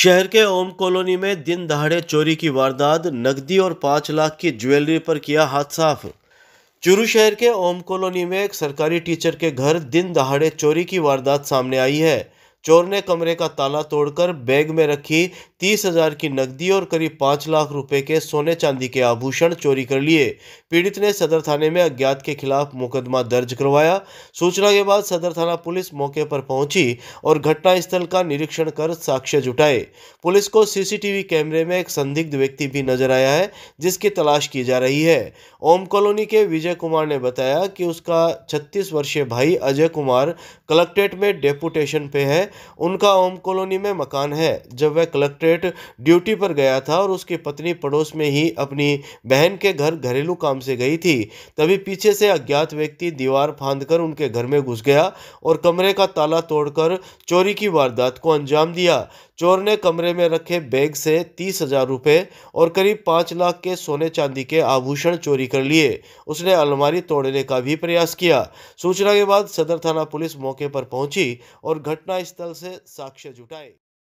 शहर के ओम कॉलोनी में दिन दहाड़े चोरी की वारदात नकदी और पाँच लाख की ज्वेलरी पर किया हाथ साफ चुरू शहर के ओम कॉलोनी में एक सरकारी टीचर के घर दिन दहाड़े चोरी की वारदात सामने आई है चोर ने कमरे का ताला तोड़कर बैग में रखी तीस हजार की नकदी और करीब पाँच लाख रुपए के सोने चांदी के आभूषण चोरी कर लिए पीड़ित ने सदर थाने में अज्ञात के खिलाफ मुकदमा दर्ज करवाया सूचना के बाद सदर थाना पुलिस मौके पर पहुंची और घटनास्थल का निरीक्षण कर साक्ष्य जुटाए पुलिस को सीसीटीवी कैमरे में एक संदिग्ध व्यक्ति भी नजर आया है जिसकी तलाश की जा रही है ओम कॉलोनी के विजय कुमार ने बताया कि उसका छत्तीस वर्षीय भाई अजय कुमार कलेक्ट्रेट में डेपुटेशन पे है उनका ओम कॉलोनी में मकान है जब वह कलेक्ट्रेट ड्यूटी पर गया था और उसकी पत्नी पड़ोस में ही अपनी बहन के घर घरेलू काम से गई थी तभी पीछे से अज्ञात व्यक्ति दीवार फांद उनके घर में घुस गया और कमरे का ताला तोड़कर चोरी की वारदात को अंजाम दिया चोर ने कमरे में रखे बैग से तीस हजार रुपये और करीब पाँच लाख के सोने चांदी के आभूषण चोरी कर लिए उसने अलमारी तोड़ने का भी प्रयास किया सूचना के बाद सदर थाना पुलिस मौके पर पहुंची और घटनास्थल से साक्ष्य जुटाए